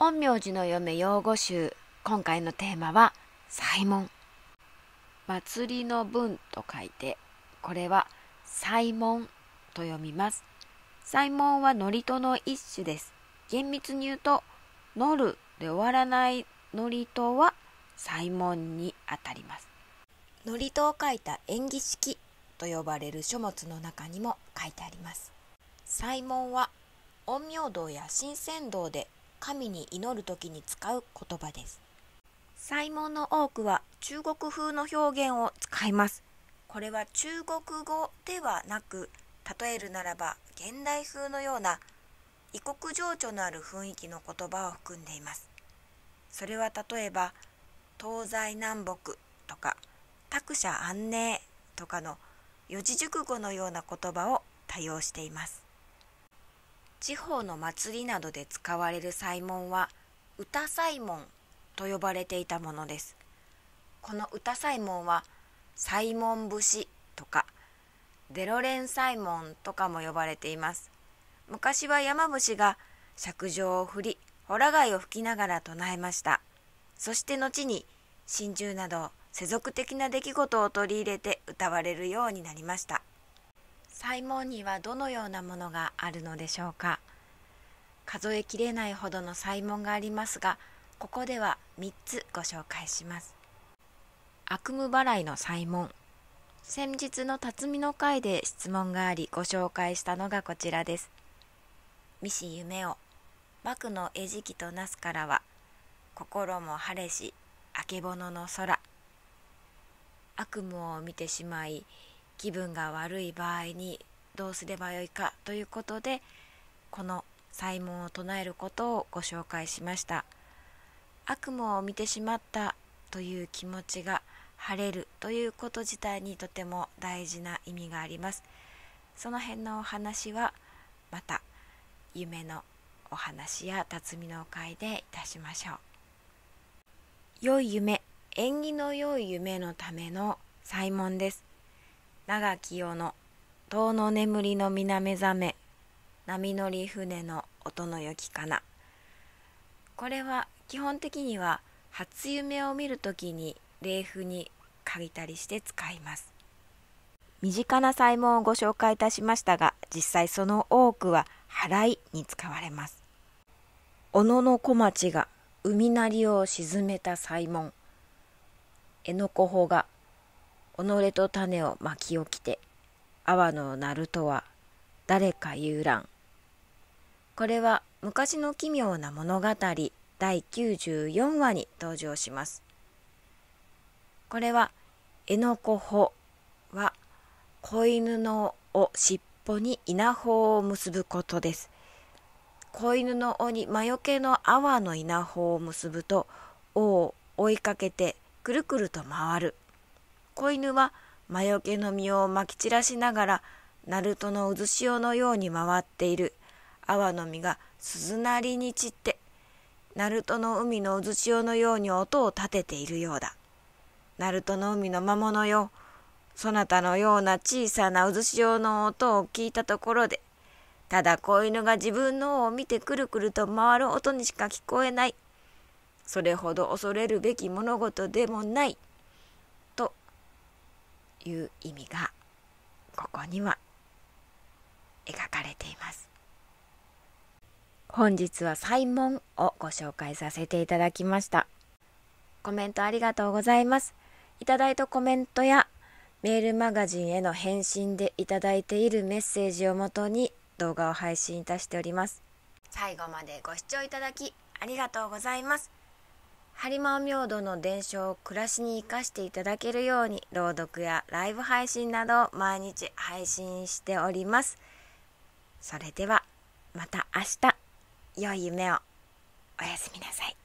陰陽師の嫁用語集今回のテーマは「祭文」「祭りの文」と書いてこれは「祭文」と読みます祭文は祝詞の一種です厳密に言うと「乗る」で終わらない祝詞は祭文にあたります祝詞を書いた縁起式と呼ばれる書物の中にも書いてあります祭文は陰陽道や新鮮道で神に祈る時に使う言葉です祭文の多くは中国風の表現を使いますこれは中国語ではなく例えるならば現代風のような異国情緒のある雰囲気の言葉を含んでいますそれは例えば東西南北とか託者安寧とかの四字熟語のような言葉を多用しています地方の祭りなどで使われる祭文は歌祭文と呼ばれていたものですこの歌祭文は祭文節とかデロレン祭文とかも呼ばれています昔は山伏が尺状を振りほら貝を吹きながら唱えましたそして後に真珠など世俗的な出来事を取り入れて歌われるようになりました祭門にはどのようなものがあるのでしょうか数えきれないほどの祭門がありますがここでは3つご紹介します悪夢払いの祭門先日の辰巳の会で質問がありご紹介したのがこちらです三氏夢を幕の餌食となすからは心も晴れしあけぼのの空悪夢を見てしまい気分が悪い場合にどうすればよいかということでこの祭文を唱えることをご紹介しました悪夢を見てしまったという気持ちが晴れるということ自体にとても大事な意味がありますその辺のお話はまた夢のお話や辰巳の会でいたしましょう良い夢縁起の良い夢のための祭文です長世の遠の眠りの皆目覚め波乗り船の音のよきかなこれは基本的には初夢を見る時に冷風に借りたりして使います身近な細門をご紹介いたしましたが実際その多くは払いに使われます小野の小町が海鳴りを沈めた細門江の子穂が己と種を巻き起きて阿波の鳴るとは誰か遊覧これは昔の奇妙な物語第94話に登場しますこれは「えのこほ」は子犬の尾尻尾に稲穂を結ぶことです子犬の尾に魔除けの阿波の稲穂を結ぶと尾を追いかけてくるくると回る子犬は魔除けの実をまき散らしながら鳴門の渦潮のように回っている泡の実が鈴なりに散って鳴門の海の渦潮のように音を立てているようだ鳴門の海の魔物よそなたのような小さな渦潮の音を聞いたところでただ子犬が自分の尾を見てくるくると回る音にしか聞こえないそれほど恐れるべき物事でもないいう意味がここには描かれています本日は「サイモン」をご紹介させていただきましたコメントありがとうございますいただいたコメントやメールマガジンへの返信でいただいているメッセージをもとに動画を配信いたしております最後までご視聴いただきありがとうございます播磨明度の伝承を暮らしに生かしていただけるように朗読やライブ配信などを毎日配信しておりますそれではまた明日良い夢をおやすみなさい